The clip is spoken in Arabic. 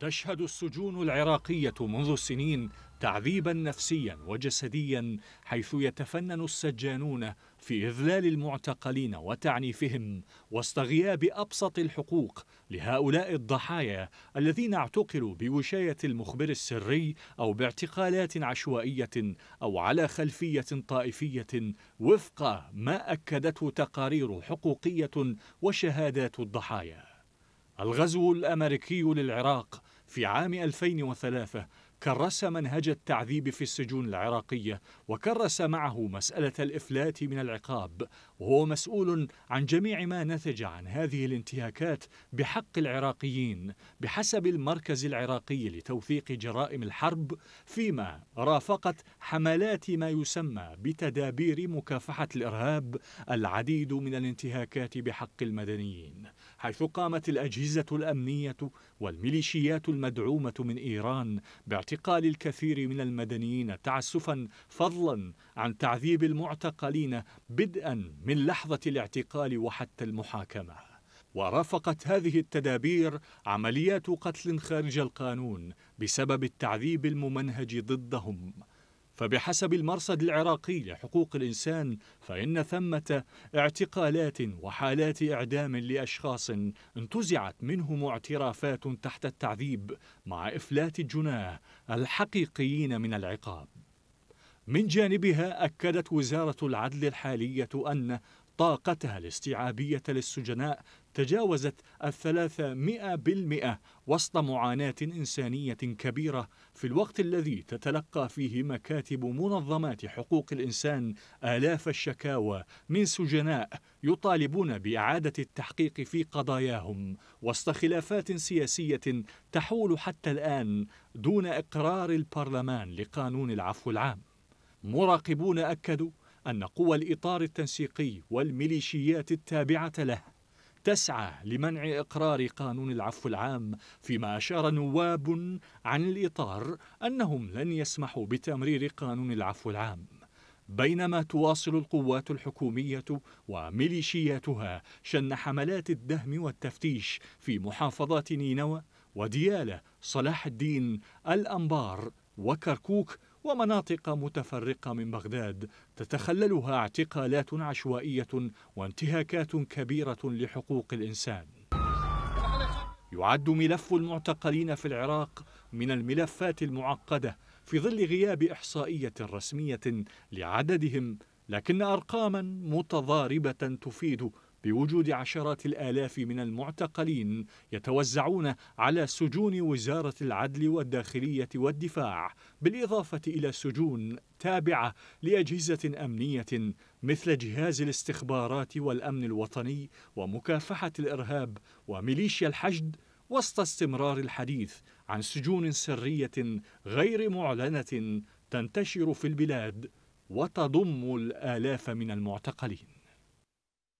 تشهد السجون العراقية منذ السنين تعذيبا نفسيا وجسديا حيث يتفنن السجانون في إذلال المعتقلين وتعنيفهم واستغياب أبسط الحقوق لهؤلاء الضحايا الذين اعتقلوا بوشاية المخبر السري أو باعتقالات عشوائية أو على خلفية طائفية وفق ما أكدته تقارير حقوقية وشهادات الضحايا الغزو الامريكي للعراق في عام 2003 كرس منهج التعذيب في السجون العراقية وكرس معه مسألة الإفلات من العقاب وهو مسؤول عن جميع ما نتج عن هذه الانتهاكات بحق العراقيين بحسب المركز العراقي لتوثيق جرائم الحرب فيما رافقت حملات ما يسمى بتدابير مكافحة الإرهاب العديد من الانتهاكات بحق المدنيين حيث قامت الأجهزة الأمنية والميليشيات المدعومة من إيران باعتبار اعتقال الكثير من المدنيين تعسفا فضلا عن تعذيب المعتقلين بدءا من لحظة الاعتقال وحتى المحاكمة ورافقت هذه التدابير عمليات قتل خارج القانون بسبب التعذيب الممنهج ضدهم فبحسب المرصد العراقي لحقوق الإنسان فإن ثمة اعتقالات وحالات إعدام لأشخاص انتزعت منهم اعترافات تحت التعذيب مع إفلات الجناه الحقيقيين من العقاب من جانبها أكدت وزارة العدل الحالية أن طاقتها الاستيعابية للسجناء تجاوزت الثلاثمائة بالمئة وسط معاناة إنسانية كبيرة في الوقت الذي تتلقى فيه مكاتب منظمات حقوق الإنسان آلاف الشكاوى من سجناء يطالبون بإعادة التحقيق في قضاياهم وسط خلافات سياسية تحول حتى الآن دون إقرار البرلمان لقانون العفو العام مراقبون أكدوا أن قوى الإطار التنسيقي والميليشيات التابعة له تسعى لمنع إقرار قانون العفو العام فيما أشار نواب عن الإطار أنهم لن يسمحوا بتمرير قانون العفو العام بينما تواصل القوات الحكومية وميليشياتها شن حملات الدهم والتفتيش في محافظات نينوى وديالة صلاح الدين الأنبار وكركوك ومناطق متفرقة من بغداد تتخللها اعتقالات عشوائية وانتهاكات كبيرة لحقوق الإنسان يعد ملف المعتقلين في العراق من الملفات المعقدة في ظل غياب إحصائية رسمية لعددهم لكن أرقاما متضاربة تفيد بوجود عشرات الآلاف من المعتقلين يتوزعون على سجون وزارة العدل والداخلية والدفاع بالإضافة إلى سجون تابعة لأجهزة أمنية مثل جهاز الاستخبارات والأمن الوطني ومكافحة الإرهاب وميليشيا الحشد وسط استمرار الحديث عن سجون سرية غير معلنة تنتشر في البلاد وتضم الآلاف من المعتقلين